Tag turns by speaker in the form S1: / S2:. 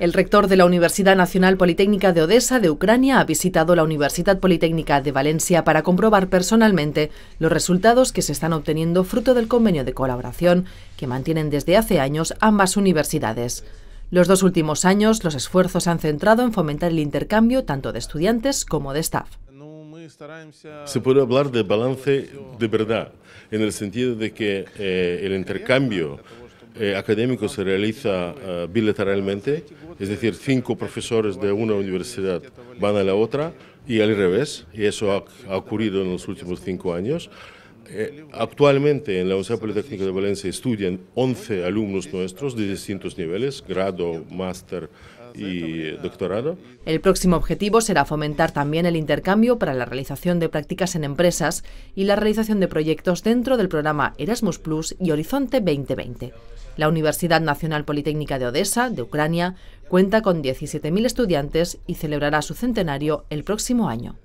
S1: El rector de la Universidad Nacional Politécnica de Odessa de Ucrania ha visitado la Universidad Politécnica de Valencia para comprobar personalmente los resultados que se están obteniendo fruto del convenio de colaboración que mantienen desde hace años ambas universidades. Los dos últimos años los esfuerzos han centrado en fomentar el intercambio tanto de estudiantes como de staff.
S2: Se puede hablar de balance de verdad, en el sentido de que eh, el intercambio eh, académico se realiza eh, bilateralmente, es decir, cinco profesores de una universidad van a la otra y al revés, y eso ha ocurrido en los últimos cinco años. Eh, actualmente en la Universidad Politécnica de Valencia estudian 11 alumnos nuestros de distintos niveles, grado, máster y doctorado.
S1: El próximo objetivo será fomentar también el intercambio para la realización de prácticas en empresas y la realización de proyectos dentro del programa Erasmus Plus y Horizonte 2020. La Universidad Nacional Politécnica de Odessa, de Ucrania, cuenta con 17.000 estudiantes y celebrará su centenario el próximo año.